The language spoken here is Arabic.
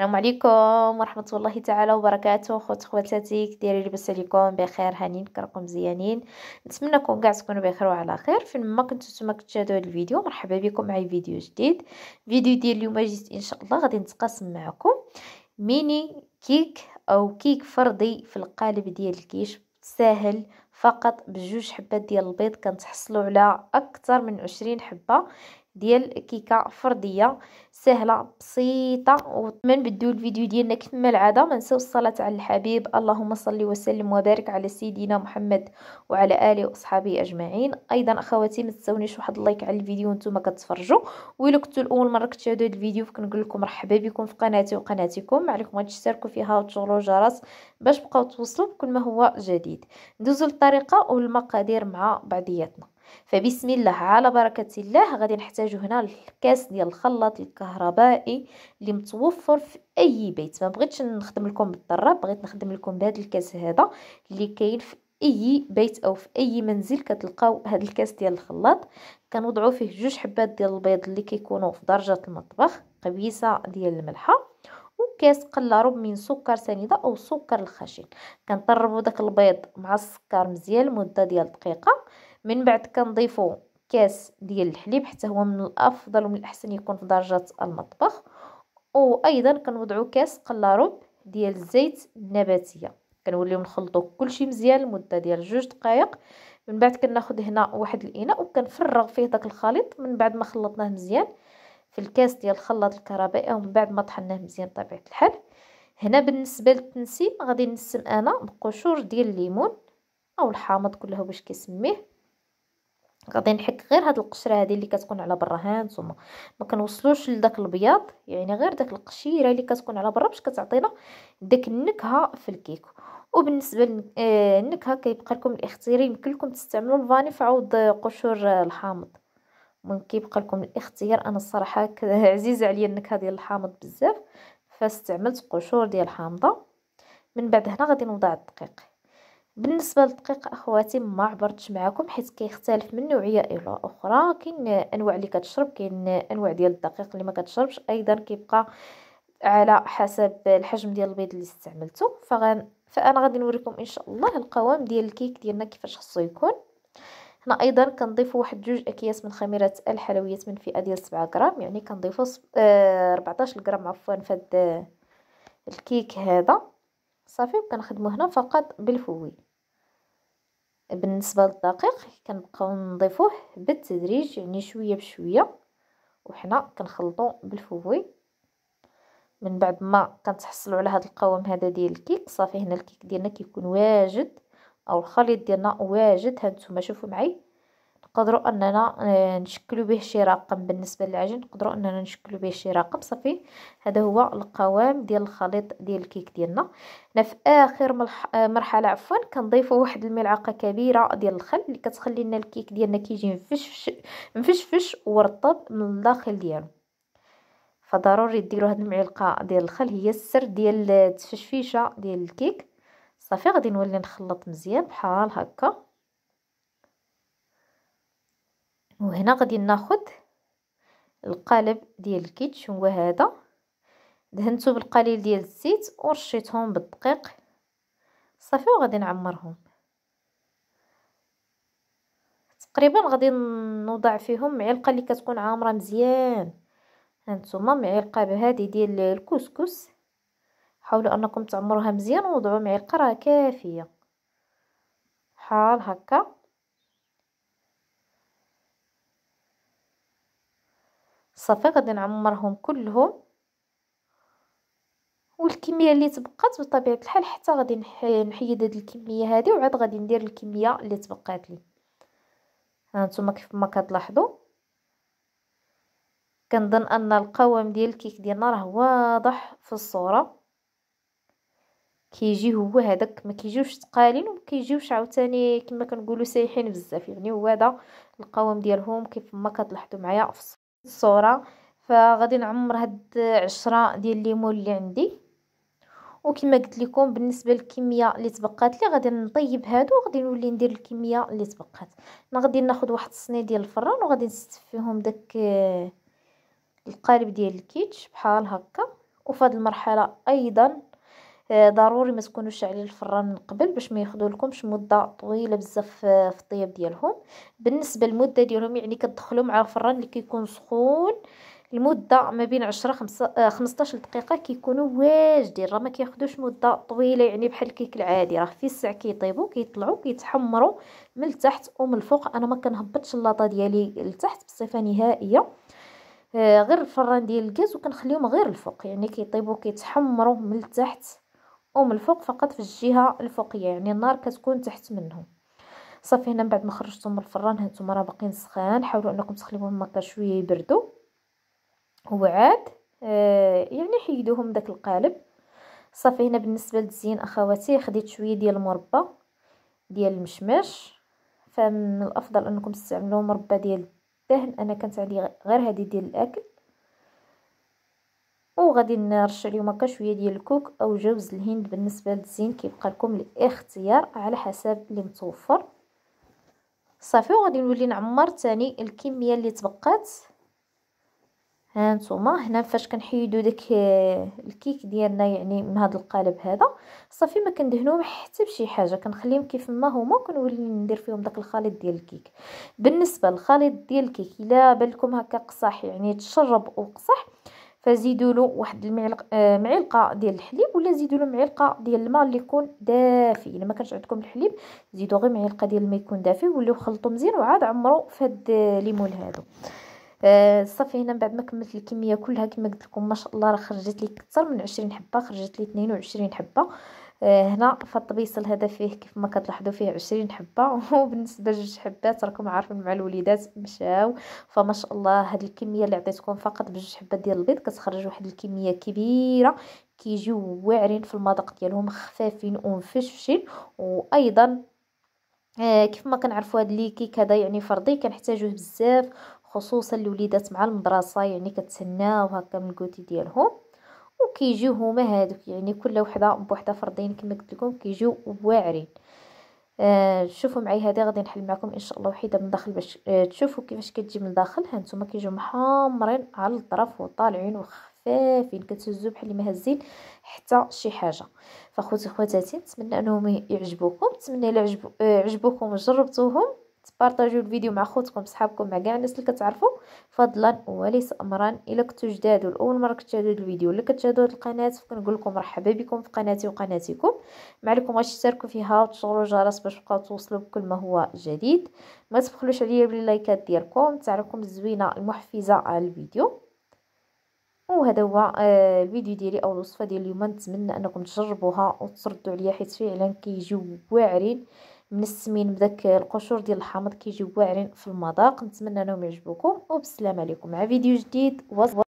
السلام عليكم ورحمة الله تعالى وبركاته خوت خواتاتي كديري لباس عليكم بخير هانين كراكم مزيانين نتمنى كون كاع تكونوا بخير وعلى خير فين ما كنتو نتوما كتشاهدوا هذا الفيديو مرحبا بكم معي فيديو جديد فيديو ديال اليوم جيت ان شاء الله غادي نتقاسم معكم ميني كيك او كيك فردي في القالب ديال الكيش ساهل فقط بجوج حبات ديال البيض كنتحصلوا على اكثر من عشرين حبه ديال كيكه فرديه سهله بسيطه ومن بدو الفيديو ديالنا كما العاده ما نساو الصلاه على الحبيب اللهم صل وسلم وبارك على سيدنا محمد وعلى اله واصحابه اجمعين ايضا اخواتي ما تنساونيش واحد اللايك على الفيديو وانتم كتفرجوا ويلا كنتو الاول مره كتشاهدوا هذا الفيديو فكنقول لكم مرحبا بكم في قناتي وقناتكم عليكم غادي تشتركوا فيها وتشغلوا الجرس باش تبقاو توصلوا بكل ما هو جديد ندوزو للطريقه والمقادير مع بعضياتنا فبسم الله على بركة الله غادي نحتاجو هنا الكاس ديال الخلاط الكهربائي اللي متوفر في اي بيت ما بغيتش نخدم لكم بالضرب بغيت نخدم لكم بهذا الكاس هذا اللي كاين في اي بيت او في اي منزل كتلقاو هذا الكاس ديال الخلاط كنوضعو فيه جوج حبات ديال البيض اللي كيكونوا في درجه المطبخ قبيسه ديال الملحه كاس قلا ربع من سكر سنيده او سكر الخشن كنطربوا داك البيض مع السكر مزيان لمده ديال دقيقه من بعد كنضيفو كاس ديال الحليب حتى هو من الافضل ومن الاحسن يكون في درجه المطبخ وايضا كنوضعو كاس قلا ربع ديال الزيت النباتيه كنوليو نخلطو كلشي مزيان لمده ديال جوج دقائق من بعد كناخذ هنا واحد الاناء وكنفرغ فيه داك الخليط من بعد ما خلطناه مزيان في الكاس ديال الخلاط الكهربائي ومن بعد ما طحناه مزيان بطبيعه الحال هنا بالنسبه للتنسيم غادي نسم انا بقشور ديال الليمون او الحامض كله باش كيسميه غادي نحك غير هاد القشره هادي اللي كتكون على برا هانتوما ما كنوصلوش لداك البياض يعني غير داك القشيره اللي كتكون على برا باش كتعطينا داك النكهه في الكيك وبالنسبه للنكهه آه، كيبقى لكم الاختيار يمكن لكم تستعملوا في عوض قشور الحامض المهم كيبقى لكم الاختيار انا الصراحه عزيزه عليا النكهه ديال الحامض بزاف فاستعملت قشور ديال الحامضه من بعد هنا غادي نوضع الدقيق بالنسبه للدقيق اخواتي ما عبرتش معكم حيت كيختلف من نوعيه الى اخرى كاين انواع اللي كتشرب كاين انواع ديال الدقيق اللي ما كتشربش ايضا كيبقى على حسب الحجم ديال البيض اللي استعملته فغن فانا غادي نوريكم ان شاء الله القوام ديال الكيك ديالنا كيفاش خصو يكون هنا ايضا كنضيف واحد جوج اكياس من خميره الحلويات من فئه ديال 7 غرام يعني كنضيفوا آه، 14 غرام عفوا فهاد الكيك هذا صافي وكنخدمو هنا فقط بالفوي بالنسبه للدقيق كنبقاو نضيفوه بالتدريج يعني شويه بشويه وحنا كنخلطو بالفوي من بعد ما كنتحصلوا على هذا القوام هذا ديال الكيك صافي هنا الكيك ديالنا كيكون واجد او الخليط ديالنا واجد هانتوما شوفوا معي نقدروا اننا آه، نشكلوا به شي رقم بالنسبه للعجين نقدروا اننا نشكلوا به شي رقم صافي هذا هو القوام ديال الخليط ديال الكيك ديالنا هنا في اخر ملح... آه، مرحله عفوا كنضيفوا واحد الملعقه كبيره ديال الخل اللي كتخلي لنا الكيك ديالنا كيجي مفشفش مفشفش ورطب من الداخل ديالو فضروري ديروا هذه المعلقه ديال الخل هي السر ديال التفشفيشه ديال الكيك صافي غادي نولي نخلط مزيان بحال هكا وهنا غادي ناخد القالب ديال الكيتش هو هذا دهنته بالقليل ديال الزيت ورشيتهم بالدقيق صافي وغادي نعمرهم تقريبا غادي نوضع فيهم معلقه اللي كتكون عامره مزيان هانتوما معلقه بهذه ديال الكسكس حاولوا انكم تعمروها مزيان ووضعوا معلقه راه كافيه بحال هكا صافي غادي نعمرهم كلهم والكميه اللي تبقات بطبيعه الحال حتى غادي نحيد هاد الكميه هادي وعاد غادي ندير الكميه اللي تبقات لي هانتوما كيف ما كتلاحظوا كنظن ان القوام ديال الكيك ديالنا راه واضح في الصوره كيجي هو هذاك ما كيجيوش ثقالين وما كيجيوش عاوتاني كما كنقولوا سايحين بزاف يعني هو هذا القوام ديالهم كيف ما كتلاحظوا معايا في الصورة. الصورة فغادي نعمر هاد عشرة ديال الليمون اللي عندي وكما قلت لكم بالنسبه للكميه اللي تبقات لي غادي نطيب هادو وغادي نولي ندير الكميه اللي تبقات انا غادي ناخذ واحد الصينيه ديال الفران وغادي نستف فيهم داك القالب ديال الكيتش بحال هكا وفي هاد المرحله ايضا آه، ضروري ما تكونوش عليه الفران من قبل باش ما ياخذوا لكمش مده طويله بزاف آه، في الطياب ديالهم بالنسبه للمده ديالهم يعني كتدخلوا مع الفران اللي كيكون سخون المده ما بين 10 15 دقيقه كيكونوا واجدين راه ما كياخذوش مده طويله يعني بحال الكيك العادي راه في الساع كيطيبوا كيطلعوا كيتحمروا من التحت ومن الفوق انا ما كنهبطش اللاطه ديالي لتحت بصفه نهائيه آه، غير الفران ديال الغاز وكنخليهم غير الفوق يعني كيطيبوا كيتحمروا من التحت ومن الفوق فقط في الجهه الفوقيه يعني النار كتكون تحت منهم صافي هنا من بعد ما خرجتهم من الفران هانتوما راه باقيين سخان حاولوا انكم تخليوهم الماكله شويه يبردوا وعاد آه يعني حيدوهم داك القالب صافي هنا بالنسبه للتزيين اخواتي خديت شويه ديال المربى ديال المشمش فمن الافضل انكم تستعملوا مربى ديال الدهن انا كانت عندي غير هذه ديال الاكل وغادي نرش عليهم هكا شويه ديال الكوك او جوز الهند بالنسبه للزين كيبقى لكم الاختيار على حسب اللي متوفر صافي وغادي نولي نعمر تاني الكميه اللي تبقات ها نتوما هنا فاش كنحيدو داك الكيك ديالنا يعني من هذا القالب هذا صافي ما كندهنوهم حتى بشي حاجه كنخليهم كيف ما هما وكنولي ندير فيهم داك الخليط ديال الكيك بالنسبه للخليط ديال الكيك الا بالكم هكا قصح يعني تشرب وقصح فزيدوا له واحد المعلق آه معلقه ديال الحليب ولا زيدوا له معلقه ديال الماء اللي يكون دافي الا ما كانش عندكم الحليب زيدوا غير معلقه ديال الماء يكون دافي وليو خلطوا مزيان وعاد عمروا في هاد الليمون هادو آه صافي هنا من بعد ما كملت الكميه كلها كما قلت لكم ما شاء الله راه خرجت لي اكثر من 20 حبه خرجت لي 22 حبه آه، هنا فالطبيصل هذا فيه كيف ما كتلاحظوا فيه عشرين حبه وبالنسبه لجوج حبات راكم عارفين مع الوليدات مشاو فما شاء الله هاد الكميه اللي عطيتكم فقط بجوج حبات ديال البيض كتخرج واحد الكميه كبيره كيجيو واعرين في المذاق ديالهم خفافين ومفشفشين وايضا آه كيف ما كنعرفوا هاد لي كيك هذا يعني فردي كنحتاجوه بزاف خصوصا الوليدات مع المدرسه يعني كتسناو هكا من الكوتي ديالهم وكيجيو هما هادوك يعني كل وحده بوحده فردين كما قلت لكم كيجيو واعرين آه شوفوا معي هذه غادي نحل معكم ان شاء الله وحيده من داخل باش آه تشوفوا كيفاش كتجي من داخل ها نتوما كيجيو محمرين على الطرف وطالعين وخفافين كتهزوا بحال ما مهزين حتى شي حاجه فخوتي خواتاتي نتمنى انهم يعجبوكم نتمنى الا آه، عجبوكم جربتوهم تبارطاجيو الفيديو مع خوتكم صحابكم مع كاع الناس اللي كتعرفوا فضلا وليس امرا الا كنتو جداد والاول مره كتشاهدوا الفيديو ولا كتشاهدوا هذه القناه فكنقول لكم مرحبا بكم في قناتي وقناتكم مع لكم تشتركوا فيها وتشغلوا الجرس باش تبقاو توصلوا بكل ما هو جديد ما تبخلوش عليا باللايكات ديالكم تعليقكم الزوينه المحفزه على الفيديو وهذا هو آه، الفيديو ديالي او الوصفه ديال اليوم نتمنى انكم تجربوها وتردوا عليا حيت فعلا كيجيو واعرين من السمين بداك القشور ديال الحامض كيجيو واعرين في المذاق نتمنى انهم يعجبوكم وبالسلامه عليكم مع فيديو جديد